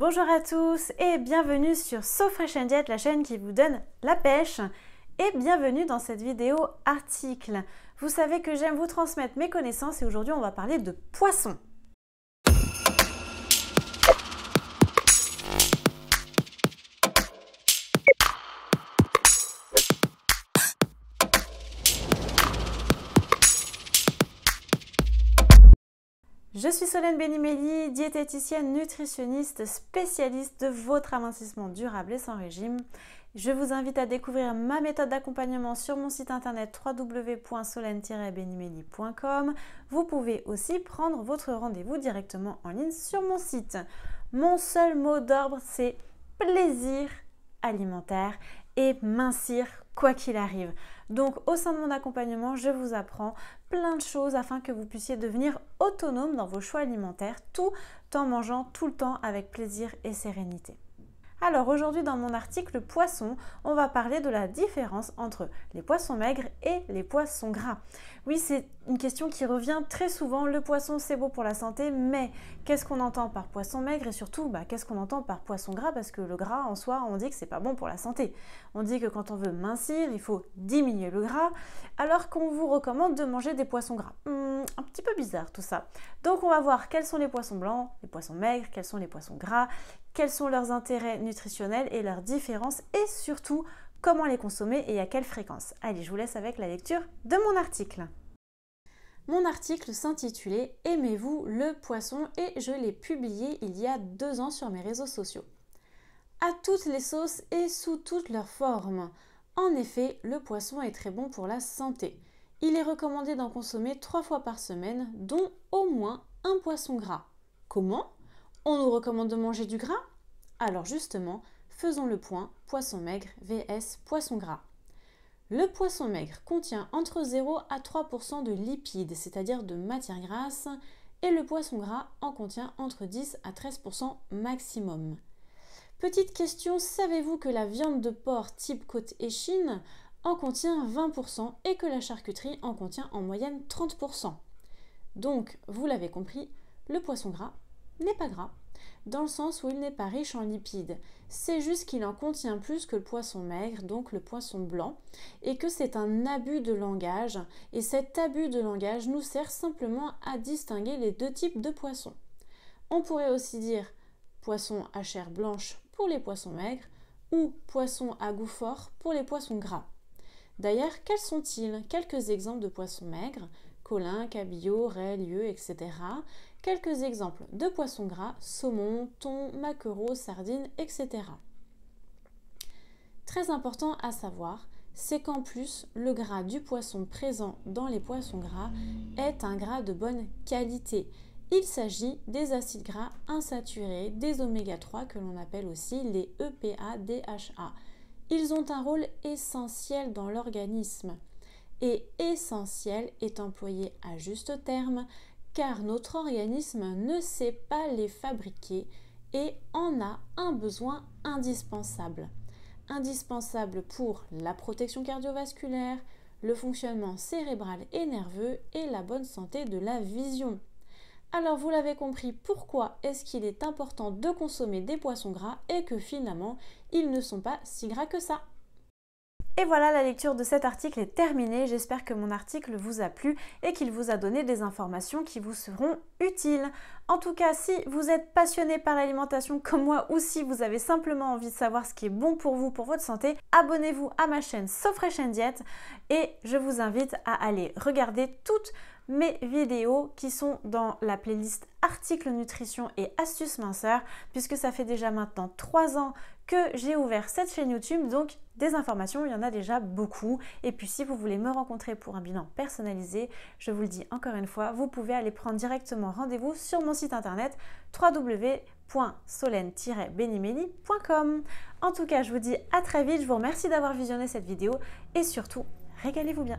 Bonjour à tous et bienvenue sur So Fresh and Diet, la chaîne qui vous donne la pêche. Et bienvenue dans cette vidéo article. Vous savez que j'aime vous transmettre mes connaissances et aujourd'hui on va parler de poissons. Je suis Solène Benimeli, diététicienne nutritionniste spécialiste de votre amincissement durable et sans régime. Je vous invite à découvrir ma méthode d'accompagnement sur mon site internet wwwsolène benimelicom Vous pouvez aussi prendre votre rendez-vous directement en ligne sur mon site. Mon seul mot d'ordre, c'est plaisir alimentaire et mincir quoi qu'il arrive. Donc au sein de mon accompagnement, je vous apprends plein de choses afin que vous puissiez devenir autonome dans vos choix alimentaires tout en mangeant tout le temps avec plaisir et sérénité. Alors aujourd'hui dans mon article poisson, on va parler de la différence entre les poissons maigres et les poissons gras. Oui, c'est une question qui revient très souvent, le poisson c'est beau pour la santé, mais qu'est-ce qu'on entend par poisson maigre et surtout bah, qu'est-ce qu'on entend par poisson gras parce que le gras en soi on dit que c'est pas bon pour la santé. On dit que quand on veut mincir il faut diminuer le gras alors qu'on vous recommande de manger des poissons gras. Hmm, un petit peu bizarre tout ça. Donc on va voir quels sont les poissons blancs, les poissons maigres, quels sont les poissons gras, quels sont leurs intérêts nutritionnels et leurs différences et surtout comment les consommer et à quelle fréquence. Allez je vous laisse avec la lecture de mon article. Mon article s'intitulait Aimez-vous le poisson et je l'ai publié il y a deux ans sur mes réseaux sociaux. À toutes les sauces et sous toutes leurs formes. En effet, le poisson est très bon pour la santé. Il est recommandé d'en consommer trois fois par semaine, dont au moins un poisson gras. Comment On nous recommande de manger du gras Alors justement, faisons le point poisson maigre vs poisson gras. Le poisson maigre contient entre 0 à 3% de lipides, c'est-à-dire de matière grasse, et le poisson gras en contient entre 10 à 13% maximum. Petite question, savez-vous que la viande de porc type côte et chine en contient 20% et que la charcuterie en contient en moyenne 30% Donc, vous l'avez compris, le poisson gras n'est pas gras, dans le sens où il n'est pas riche en lipides. C'est juste qu'il en contient plus que le poisson maigre, donc le poisson blanc, et que c'est un abus de langage, et cet abus de langage nous sert simplement à distinguer les deux types de poissons. On pourrait aussi dire poisson à chair blanche pour les poissons maigres, ou poisson à goût fort pour les poissons gras. D'ailleurs, quels sont-ils Quelques exemples de poissons maigres colin, cabillaud, raies, lieu, etc. Quelques exemples de poissons gras, saumon, thon, maquereau, sardines, etc. Très important à savoir, c'est qu'en plus, le gras du poisson présent dans les poissons gras est un gras de bonne qualité. Il s'agit des acides gras insaturés, des oméga 3 que l'on appelle aussi les EPA, DHA. Ils ont un rôle essentiel dans l'organisme et essentiel est employé à juste terme car notre organisme ne sait pas les fabriquer et en a un besoin indispensable. Indispensable pour la protection cardiovasculaire, le fonctionnement cérébral et nerveux et la bonne santé de la vision. Alors vous l'avez compris, pourquoi est-ce qu'il est important de consommer des poissons gras et que finalement ils ne sont pas si gras que ça et voilà, la lecture de cet article est terminée. J'espère que mon article vous a plu et qu'il vous a donné des informations qui vous seront utiles. En tout cas, si vous êtes passionné par l'alimentation comme moi ou si vous avez simplement envie de savoir ce qui est bon pour vous, pour votre santé, abonnez-vous à ma chaîne SoFresh Diet et je vous invite à aller regarder toutes mes vidéos qui sont dans la playlist articles nutrition et astuces minceur puisque ça fait déjà maintenant 3 ans que j'ai ouvert cette chaîne YouTube. Donc des informations, il y en a déjà beaucoup. Et puis si vous voulez me rencontrer pour un bilan personnalisé, je vous le dis encore une fois, vous pouvez aller prendre directement rendez-vous sur mon site internet www.solène-benimeli.com. En tout cas, je vous dis à très vite, je vous remercie d'avoir visionné cette vidéo et surtout, régalez-vous bien.